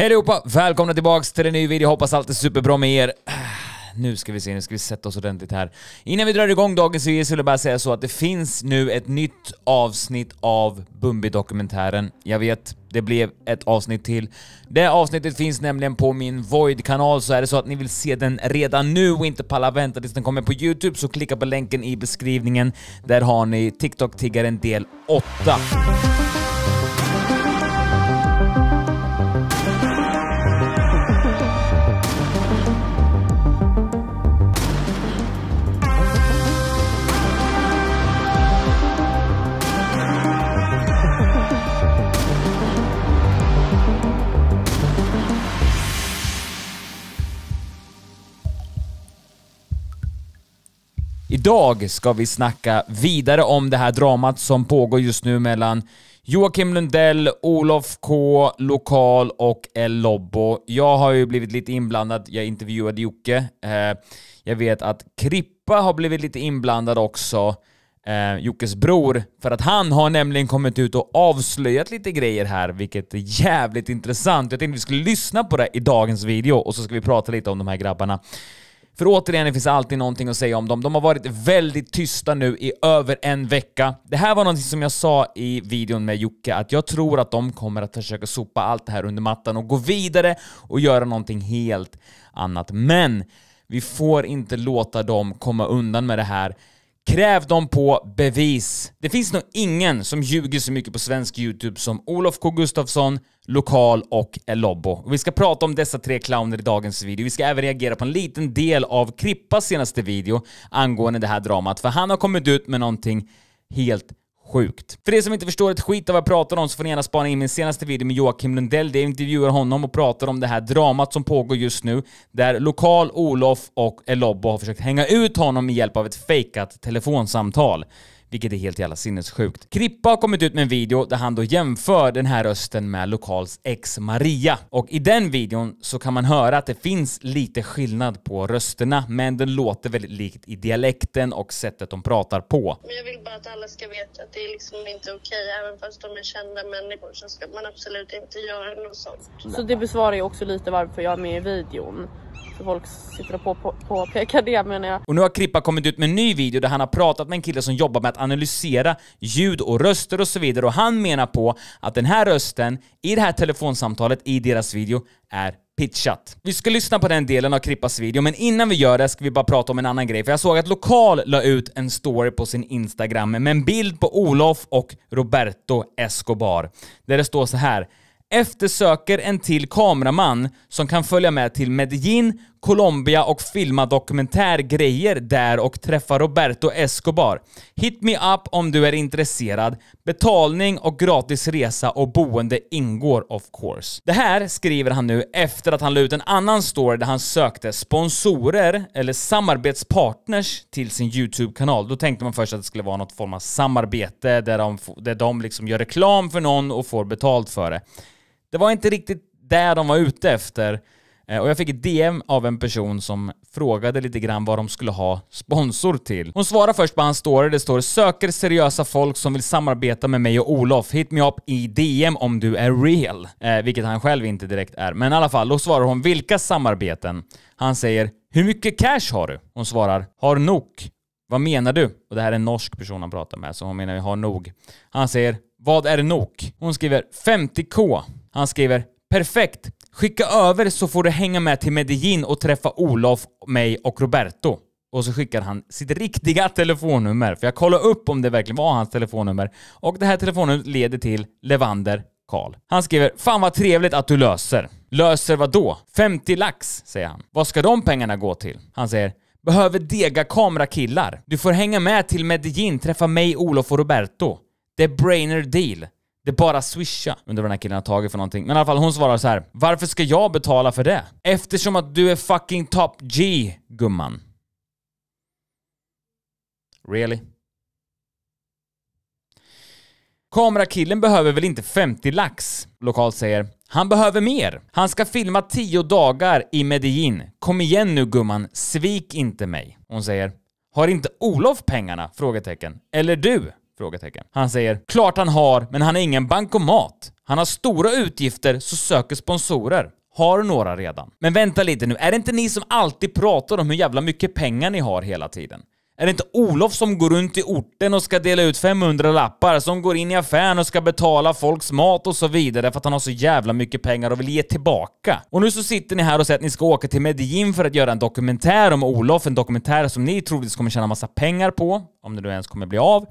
Hej allihopa! Välkomna tillbaks till en ny video. Hoppas allt är superbra med er. Nu ska vi se, nu ska vi sätta oss ordentligt här. Innan vi drar igång dagens video så vill jag bara säga så att det finns nu ett nytt avsnitt av Bumbi-dokumentären. Jag vet, det blev ett avsnitt till. Det avsnittet finns nämligen på min Void-kanal, så är det så att ni vill se den redan nu och inte palla vänta tills den kommer på Youtube så klicka på länken i beskrivningen. Där har ni TikTok-tiggaren del 8. Idag ska vi snacka vidare om det här dramat som pågår just nu mellan Joakim Lundell, Olof K, Lokal och El Lobbo. Jag har ju blivit lite inblandad. Jag intervjuade Jocke. Eh, jag vet att Krippa har blivit lite inblandad också. Eh, Jockes bror, för att han har nämligen kommit ut och avslöjat lite grejer här, vilket är jävligt intressant. Jag tänkte vi skulle lyssna på det i dagens video och så ska vi prata lite om de här grabbarna. För återigen, det finns alltid någonting att säga om dem. De har varit väldigt tysta nu i över en vecka. Det här var någonting som jag sa i videon med Jocke, att jag tror att de kommer att försöka sopa allt det här under mattan och gå vidare och göra någonting helt annat. Men vi får inte låta dem komma undan med det här Kräv dem på bevis. Det finns nog ingen som ljuger så mycket på svensk YouTube som Olof K Gustafsson, Lokal och El Lobbo. Vi ska prata om dessa tre clowner i dagens video. Vi ska även reagera på en liten del av Krippas senaste video angående det här dramat, för han har kommit ut med någonting helt sjukt. För er som inte förstår ett skit av vad jag pratar om så får ni gärna spana in min senaste video med Joakim Lundell där jag intervjuar honom och pratar om det här dramat som pågår just nu där lokal Olof och Elobbo har försökt hänga ut honom med hjälp av ett fejkat telefonsamtal vilket är helt jävla sinnessjukt. Krippa har kommit ut med en video där han då jämför den här rösten med Lokals ex Maria. Och i den videon så kan man höra att det finns lite skillnad på rösterna, men den låter väldigt likt i dialekten och sättet de pratar på. Men jag vill bara att alla ska veta att det är liksom inte okej, även fast de är kända människor så ska man absolut inte göra något sånt. Så det besvarar ju också lite varför jag är med i videon folk sitter och på, på, påpekar det menar jag. Och nu har Krippa kommit ut med en ny video där han har pratat med en kille som jobbar med att analysera ljud och röster och så vidare och han menar på att den här rösten i det här telefonsamtalet i deras video är Pitchat. Vi ska lyssna på den delen av Krippas video, men innan vi gör det ska vi bara prata om en annan grej. För jag såg att Lokal la ut en story på sin Instagram med en bild på Olof och Roberto Escobar. Där det står så här eftersöker en till kameraman som kan följa med till Medellin, Colombia och filma dokumentärgrejer där och träffa Roberto Escobar. Hit me up om du är intresserad. Betalning och gratis resa och boende ingår of course. Det här skriver han nu efter att han la ut en annan story där han sökte sponsorer eller samarbetspartners till sin YouTube-kanal. Då tänkte man först att det skulle vara något form av samarbete där de, där de liksom gör reklam för någon och får betalt för det. Det var inte riktigt det de var ute efter. Eh, och jag fick ett DM av en person som frågade lite grann vad de skulle ha sponsor till. Hon svarar först på hans story, det står “Söker seriösa folk som vill samarbeta med mig och Olof. Hit me up i DM om du är real”. Eh, vilket han själv inte direkt är. Men i alla fall, då svarar hon “Vilka samarbeten?” Han säger “Hur mycket cash har du?” Hon svarar “Har nog”. Vad menar du? Och det här är en norsk person han pratar med, så hon menar vi har nog. Han säger “Vad är nog?” Hon skriver “50k” Han skriver “Perfekt! Skicka över så får du hänga med till Medellin och träffa Olof, mig och Roberto” och så skickar han sitt riktiga telefonnummer. För jag kollade upp om det verkligen var hans telefonnummer. Och det här telefonnumret leder till Levander Karl. Han skriver “Fan vad trevligt att du löser”. Löser vad då? 50 lax, säger han. Vad ska de pengarna gå till? Han säger “Behöver dega kamerakillar. Du får hänga med till Medellin, träffa mig, Olof och Roberto. Det är brainer deal. Det bara swisha, undrar vad den här killen har tagit för någonting. Men i alla fall, hon svarar så här. Varför ska jag betala för det? Eftersom att du är fucking top G, gumman. Really? Kamerakillen behöver väl inte 50 lax? Lokal säger. Han behöver mer. Han ska filma 10 dagar i Medellin. Kom igen nu gumman, svik inte mig. Hon säger. Har inte Olof pengarna? Frågetecken. Eller du? Frågetecken. Han säger “Klart han har, men han är ingen bankomat. Han har stora utgifter så söker sponsorer. Har några redan. Men vänta lite nu, är det inte ni som alltid pratar om hur jävla mycket pengar ni har hela tiden? Är det inte Olof som går runt i orten och ska dela ut 500 lappar som går in i affären och ska betala folks mat och så vidare för att han har så jävla mycket pengar och vill ge tillbaka? Och nu så sitter ni här och säger att ni ska åka till Medellin för att göra en dokumentär om Olof, en dokumentär som ni troligtvis kommer tjäna massa pengar på, om det nu ens kommer bli av.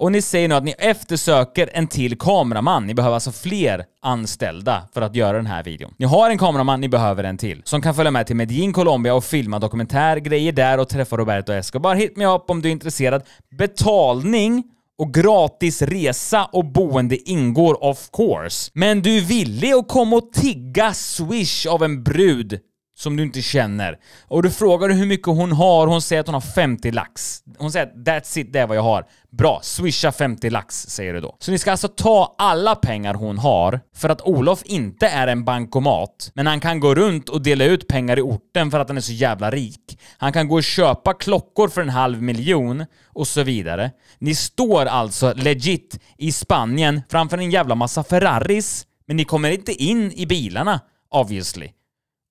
Och ni säger nu att ni eftersöker en till kameraman. Ni behöver alltså fler anställda för att göra den här videon. Ni har en kameraman, ni behöver en till. Som kan följa med till Medellin, Colombia och filma dokumentärgrejer där och träffa Roberto Escobar. Hit me up om du är intresserad. Betalning och gratis resa och boende ingår of course. Men du är villig att komma och tigga swish av en brud som du inte känner. Och du frågar hur mycket hon har, hon säger att hon har 50 lax. Hon säger att that's it, det är vad jag har. Bra, swisha 50 lax säger du då. Så ni ska alltså ta alla pengar hon har för att Olof inte är en bankomat, men han kan gå runt och dela ut pengar i orten för att han är så jävla rik. Han kan gå och köpa klockor för en halv miljon och så vidare. Ni står alltså legit i Spanien framför en jävla massa Ferraris, men ni kommer inte in i bilarna obviously.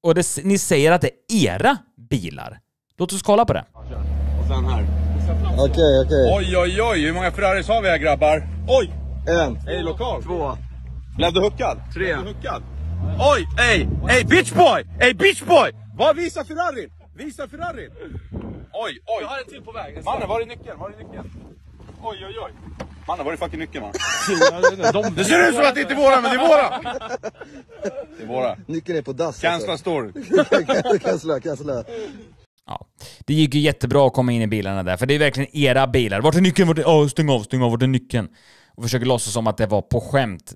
Och det, ni säger att det är era bilar. Låt oss kolla på det. Och sen här. Okej, okej. Okay. Oj, oj, oj. Hur många Ferraris har vi här grabbar? Oj! En. Ej, lokal. Två. Blev du huckad? Tre. Blev du huckad? Oj, ey! Ey, bitch boy! Ey, bitch boy! Vad visar Ferrarin? Visa Ferrarin! Oj, oj! Jag har en till på väg. Mannen, var är nyckeln? Var är nyckeln? Oj, oj, oj. Man, var är fucking nyckeln man. det ser ut som att det inte är våra, men det är våra! Det är våra. Nyckeln är på dass. Alltså. Cancella story. cancella, cancella. Ja. Det gick ju jättebra att komma in i bilarna där, för det är verkligen era bilar. Vart är nyckeln? Vart är... Oh, stäng av, stäng av, vart är nyckeln? Och försöker låtsas som att det var på skämt.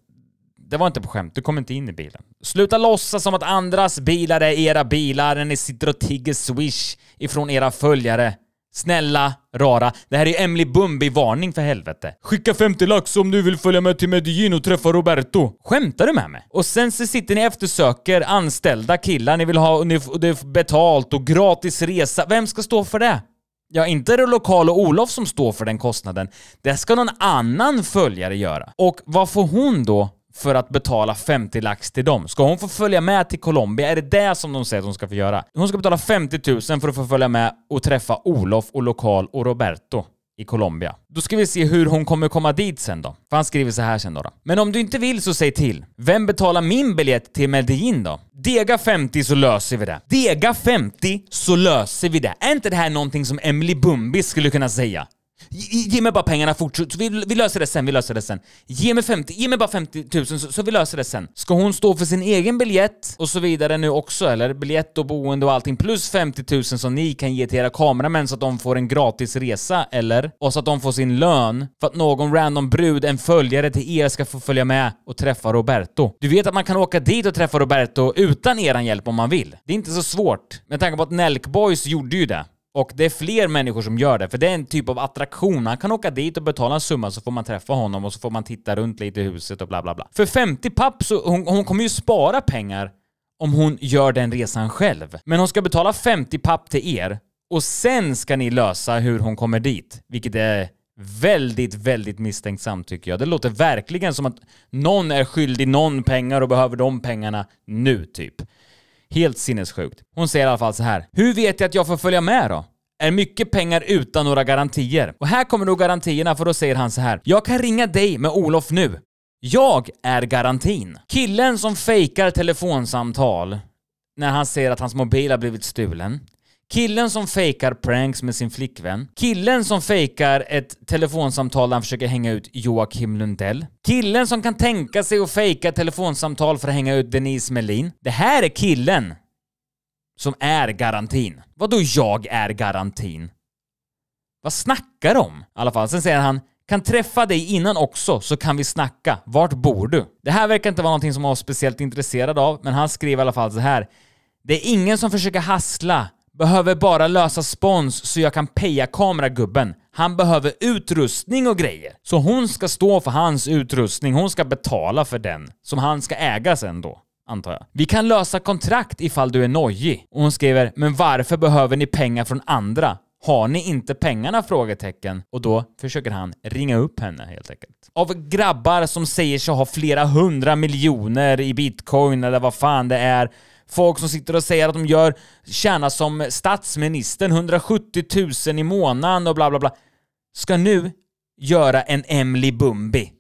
Det var inte på skämt, du kom inte in i bilen. Sluta låtsas som att andras bilar är era bilar när ni sitter och tigger swish ifrån era följare. Snälla rara, det här är Emily Bumbi-varning för helvete. Skicka 50 lax om du vill följa med till Medellin och träffa Roberto. Skämtar du med mig? Och sen så sitter ni eftersöker anställda killar, ni vill ha ni, betalt och gratis resa. Vem ska stå för det? Ja, inte är det lokala Olof som står för den kostnaden. Det ska någon annan följare göra. Och vad får hon då för att betala 50 lax till dem. Ska hon få följa med till Colombia? Är det det som de säger att hon ska få göra? Hon ska betala 50 000 för att få följa med och träffa Olof och Lokal och Roberto i Colombia. Då ska vi se hur hon kommer komma dit sen då. För han skriver så här sen då, då. Men om du inte vill så säg till. Vem betalar min biljett till Medellin då? Dega 50 så löser vi det. Dega 50 så löser vi det. Är inte det här någonting som Emily Bumbi skulle kunna säga? Ge mig bara pengarna fort, så vi, vi, löser det sen, vi löser det sen. Ge mig, 50, ge mig bara 50 000 så, så vi löser det sen. Ska hon stå för sin egen biljett och så vidare nu också eller? Biljett och boende och allting plus 50 000 som ni kan ge till era kameramän så att de får en gratis resa eller? Och så att de får sin lön för att någon random brud, en följare till er ska få följa med och träffa Roberto. Du vet att man kan åka dit och träffa Roberto utan eran hjälp om man vill. Det är inte så svårt. Med tanke på att Nelk Boys gjorde ju det. Och det är fler människor som gör det, för det är en typ av attraktion. Han kan åka dit och betala en summa så får man träffa honom och så får man titta runt lite i huset och bla bla bla. För 50 papp så hon, hon kommer ju spara pengar om hon gör den resan själv. Men hon ska betala 50 papp till er och sen ska ni lösa hur hon kommer dit, vilket är väldigt, väldigt misstänksamt tycker jag. Det låter verkligen som att någon är skyldig någon pengar och behöver de pengarna nu typ. Helt sinnessjukt. Hon säger i alla fall så här. Hur vet jag att jag får följa med då? är mycket pengar utan några garantier. Och här kommer då garantierna för då säger han så här. Jag kan ringa dig med Olof nu. Jag är garantin. Killen som fejkar telefonsamtal när han ser att hans mobil har blivit stulen. Killen som fejkar pranks med sin flickvän. Killen som fejkar ett telefonsamtal där han försöker hänga ut Joakim Lundell. Killen som kan tänka sig att fejka ett telefonsamtal för att hänga ut Denise Melin. Det här är killen som är garantin. Vadå jag är garantin? Vad snackar de om? I alla fall, sen säger han kan träffa dig innan också så kan vi snacka. Vart bor du? Det här verkar inte vara någonting som han var speciellt intresserad av, men han skriver i alla fall så här. Det är ingen som försöker hassla Behöver bara lösa spons så jag kan peja kameragubben. Han behöver utrustning och grejer. Så hon ska stå för hans utrustning, hon ska betala för den. Som han ska äga sen då antar jag. Vi kan lösa kontrakt ifall du är nojig. Och hon skriver, men varför behöver ni pengar från andra? Har ni inte pengarna? frågetecken. Och då försöker han ringa upp henne helt enkelt. Av grabbar som säger sig ha flera hundra miljoner i bitcoin eller vad fan det är folk som sitter och säger att de gör, tjänar som statsministern 170 000 i månaden och bla bla bla, ska nu göra en Emily Bumbi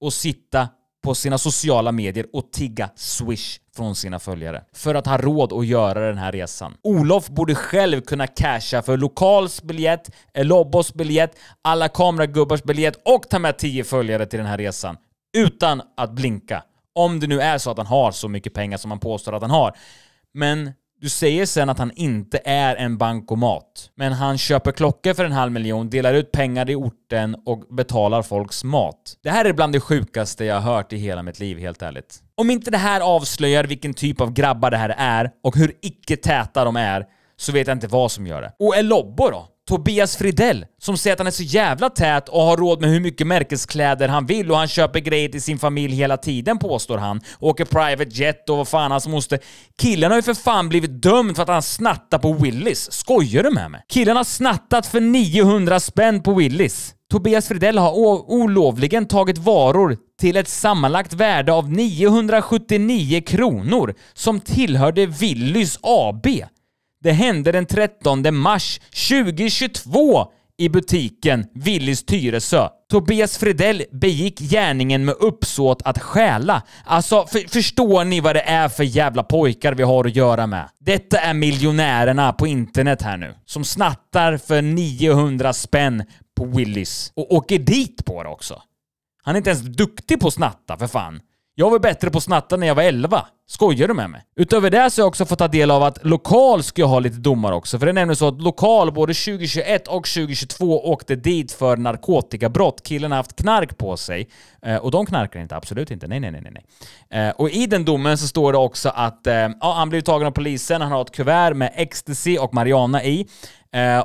och sitta på sina sociala medier och tigga swish från sina följare för att ha råd att göra den här resan. Olof borde själv kunna casha för Lokals biljett, Lobbos biljett, alla kameragubbars biljett och ta med 10 följare till den här resan utan att blinka. Om det nu är så att han har så mycket pengar som han påstår att han har. Men du säger sen att han inte är en bankomat. Men han köper klockor för en halv miljon, delar ut pengar i orten och betalar folks mat. Det här är bland det sjukaste jag har hört i hela mitt liv, helt ärligt. Om inte det här avslöjar vilken typ av grabbar det här är och hur icke täta de är, så vet jag inte vad som gör det. Och Lobbo då? Tobias Fridell som säger att han är så jävla tät och har råd med hur mycket märkeskläder han vill och han köper grejer till sin familj hela tiden påstår han. åker private jet och vad fan hans moster. Killen har ju för fan blivit dömd för att han snattar på Willys. Skojar du med mig? Killen har snattat för 900 spänn på Willys. Tobias Fridell har olovligen tagit varor till ett sammanlagt värde av 979 kronor som tillhörde Willys AB. Det hände den 13 mars 2022 i butiken Willys Tyresö. Tobias Fredell begick gärningen med uppsåt att stjäla. Alltså, för, förstår ni vad det är för jävla pojkar vi har att göra med? Detta är miljonärerna på internet här nu, som snattar för 900 spänn på Willys och åker dit på det också. Han är inte ens duktig på att snatta, för fan. Jag var bättre på att snatta när jag var 11. Skojar du med mig? Utöver det så har jag också fått ta del av att lokal ska ha lite domar också. För det är nämligen så att lokal både 2021 och 2022 åkte dit för narkotikabrott. Killen har haft knark på sig. Eh, och de knarkar inte, absolut inte. Nej, nej, nej, nej. Eh, och i den domen så står det också att eh, ja, han blev tagen av polisen, han har ett kuvert med ecstasy och marijuana i.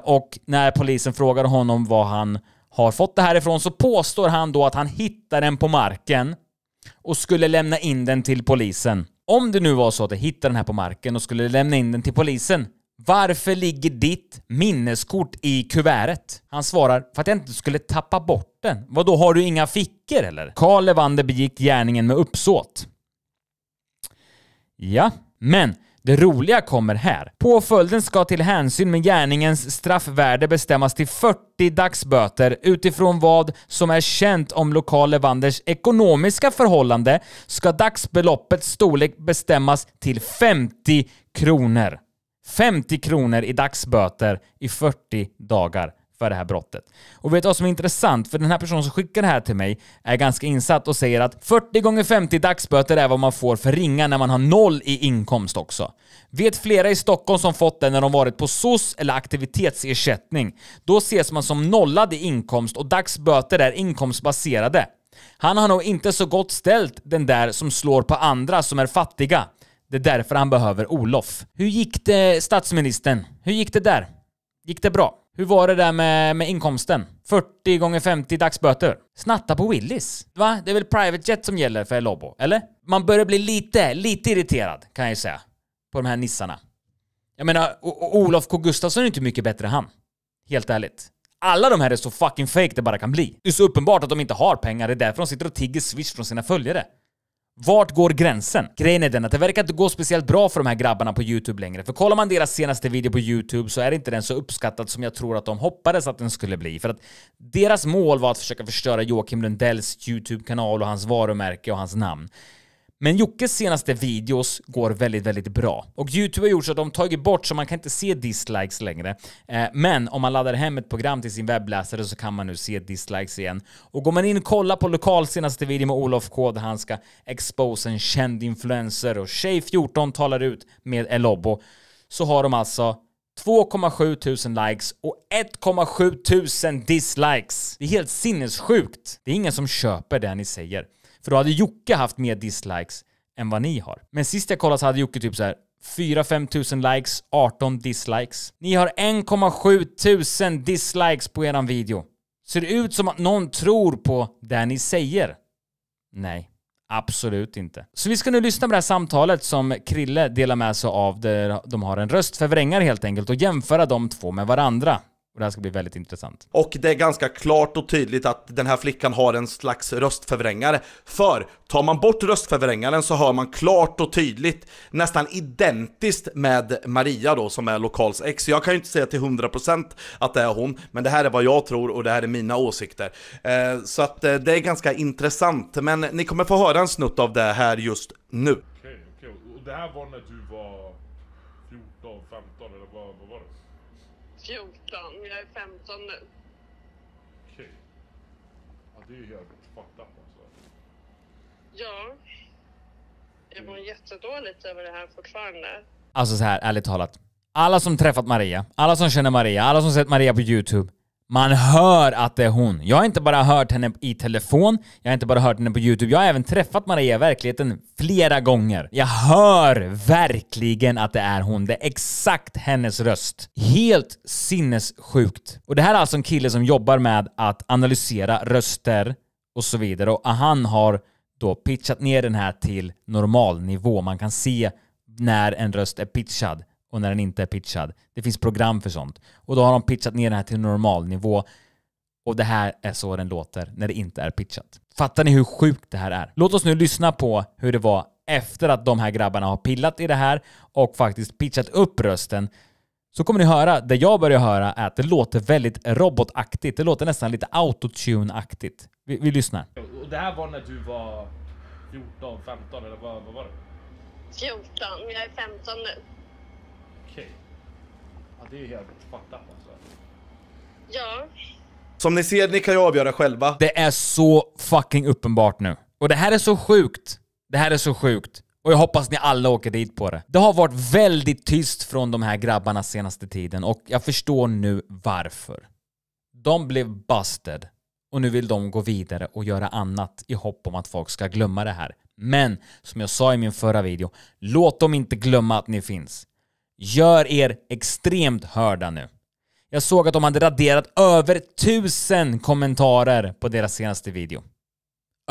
och när polisen frågade honom var han har fått det här ifrån så påstår han då att han hittar den på marken och skulle lämna in den till polisen. Om det nu var så att de hittade den här på marken och skulle lämna in den till polisen, varför ligger ditt minneskort i kuvertet? Han svarar, för att jag inte skulle tappa bort den. Vadå, har du inga fickor eller? Karl Levander begick gärningen med uppsåt. Ja, men det roliga kommer här. Påföljden ska till hänsyn med gärningens straffvärde bestämmas till 40 dagsböter utifrån vad som är känt om lokal Levanders ekonomiska förhållande ska dagsbeloppets storlek bestämmas till 50 kronor. 50 kronor i dagsböter i 40 dagar för det här brottet. Och vet du vad som är intressant? För den här personen som skickar det här till mig är ganska insatt och säger att 40 gånger 50 dagsböter är vad man får för ringa när man har noll i inkomst också. Vet flera i Stockholm som fått det när de varit på SOS eller aktivitetsersättning. Då ses man som nollad i inkomst och dagsböter är inkomstbaserade. Han har nog inte så gott ställt den där som slår på andra som är fattiga. Det är därför han behöver Olof. Hur gick det statsministern? Hur gick det där? Gick det bra? Hur var det där med, med inkomsten? 40 gånger 50 dagsböter. Snatta på Willys. Va? Det är väl private jet som gäller för Lobo, eller? Man börjar bli lite, lite irriterad kan jag ju säga. På de här nissarna. Jag menar, o o Olof K Gustafsson är inte mycket bättre än han. Helt ärligt. Alla de här är så fucking fake det bara kan bli. Det är så uppenbart att de inte har pengar, det är därför de sitter och tigger swish från sina följare. Vart går gränsen? Grejen är den att det verkar inte gå speciellt bra för de här grabbarna på Youtube längre. För kollar man deras senaste video på Youtube så är inte den så uppskattad som jag tror att de hoppades att den skulle bli. För att deras mål var att försöka förstöra Joakim Lundells Youtube-kanal och hans varumärke och hans namn. Men Jockes senaste videos går väldigt, väldigt bra. Och YouTube har gjort så att de tagit bort, så man kan inte se dislikes längre. Eh, men om man laddar hem ett program till sin webbläsare så kan man nu se dislikes igen. Och går man in och kollar på Lokal senaste video med Olof K där han ska expose en känd influencer och Tjej14 talar ut med Elobbo, så har de alltså 2,7 tusen likes och 1,7 tusen dislikes. Det är helt sinnessjukt. Det är ingen som köper det ni säger. För då hade Jocke haft mer dislikes än vad ni har. Men sist jag kollade så hade Jocke typ så här 4-5 tusen likes, 18 dislikes. Ni har 1,7 tusen dislikes på eran video. Ser det ut som att någon tror på det ni säger? Nej, absolut inte. Så vi ska nu lyssna på det här samtalet som Krille delar med sig av där de har en röstförvrängare helt enkelt och jämföra de två med varandra. Och det här ska bli väldigt intressant. Och det är ganska klart och tydligt att den här flickan har en slags röstförvrängare. För tar man bort röstförvrängaren så hör man klart och tydligt nästan identiskt med Maria då som är Lokals ex. jag kan ju inte säga till 100% att det är hon, men det här är vad jag tror och det här är mina åsikter. Eh, så att eh, det är ganska intressant, men ni kommer få höra en snutt av det här just nu. Okej, okay, okej. Okay. Och det här var när du var 14, 15? 14. Jag är 15 nu. Okej. Okay. Ja, det är ju helt fucked up alltså. Ja. Jag mår jättedåligt över det här fortfarande. Alltså så här, ärligt talat. Alla som träffat Maria, alla som känner Maria, alla som sett Maria på Youtube. Man hör att det är hon. Jag har inte bara hört henne i telefon, jag har inte bara hört henne på YouTube, jag har även träffat Maria i verkligheten flera gånger. Jag hör verkligen att det är hon. Det är exakt hennes röst. Helt sinnessjukt. Och det här är alltså en kille som jobbar med att analysera röster och så vidare och han har då pitchat ner den här till normal nivå, Man kan se när en röst är pitchad och när den inte är pitchad. Det finns program för sånt. Och då har de pitchat ner den här till normal nivå. Och det här är så den låter när det inte är pitchat. Fattar ni hur sjukt det här är? Låt oss nu lyssna på hur det var efter att de här grabbarna har pillat i det här och faktiskt pitchat upp rösten så kommer ni höra, det jag börjar höra är att det låter väldigt robotaktigt. Det låter nästan lite autotune-aktigt. Vi, vi, lyssnar. Och det här var när du var 14, 15 eller vad, vad var det? 14, jag är 15 nu. Ja, det är ju helt fucked up alltså. Ja. Som ni ser, ni kan ju avgöra själva. Det är så fucking uppenbart nu. Och det här är så sjukt. Det här är så sjukt. Och jag hoppas ni alla åker dit på det. Det har varit väldigt tyst från de här grabbarna senaste tiden och jag förstår nu varför. De blev busted och nu vill de gå vidare och göra annat i hopp om att folk ska glömma det här. Men som jag sa i min förra video, låt dem inte glömma att ni finns. Gör er extremt hörda nu. Jag såg att de hade raderat över tusen kommentarer på deras senaste video.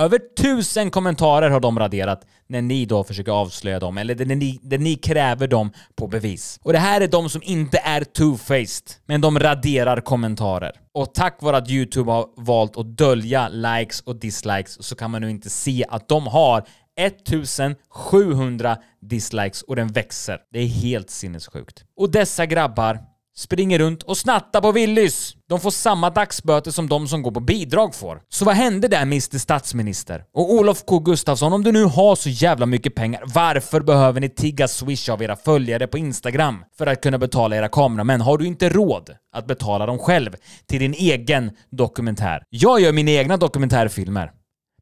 Över tusen kommentarer har de raderat när ni då försöker avslöja dem, eller när ni, när ni kräver dem på bevis. Och det här är de som inte är two-faced, men de raderar kommentarer. Och tack vare att YouTube har valt att dölja likes och dislikes så kan man nu inte se att de har 1700 dislikes och den växer. Det är helt sinnessjukt. Och dessa grabbar springer runt och snattar på Willys. De får samma dagsböter som de som går på bidrag får. Så vad hände där Mr Statsminister? Och Olof K Gustafsson, om du nu har så jävla mycket pengar, varför behöver ni tigga swish av era följare på Instagram för att kunna betala era kameramän? Har du inte råd att betala dem själv till din egen dokumentär? Jag gör mina egna dokumentärfilmer.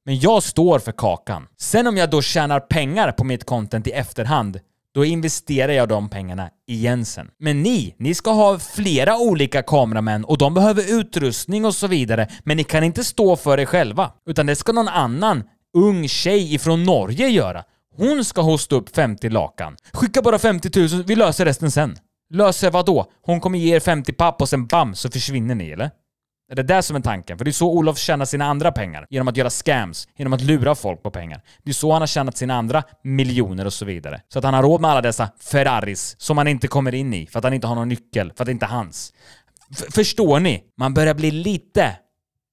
Men jag står för kakan. Sen om jag då tjänar pengar på mitt content i efterhand, då investerar jag de pengarna i Jensen. Men ni, ni ska ha flera olika kameramän och de behöver utrustning och så vidare, men ni kan inte stå för er själva. Utan det ska någon annan ung tjej ifrån Norge göra. Hon ska hosta upp 50 lakan. Skicka bara 50 000, vi löser resten sen. Löser vad då? Hon kommer ge er 50 papp och sen bam så försvinner ni eller? Är det där som är tanken? För det är så Olof tjänar sina andra pengar. Genom att göra scams, genom att lura folk på pengar. Det är så han har tjänat sina andra miljoner och så vidare. Så att han har råd med alla dessa Ferraris som han inte kommer in i för att han inte har någon nyckel, för att det inte är hans. F förstår ni? Man börjar bli lite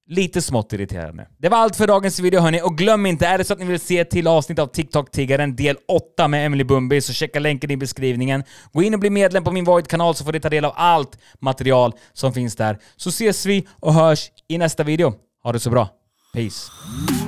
Lite smått irriterande. Det var allt för dagens video hörni, och glöm inte, är det så att ni vill se till avsnitt av TikTok-tiggaren del 8 med Emily Bumby så checka länken i beskrivningen. Gå in och bli medlem på min Void-kanal så får ni ta del av allt material som finns där. Så ses vi och hörs i nästa video. Ha det så bra. Peace!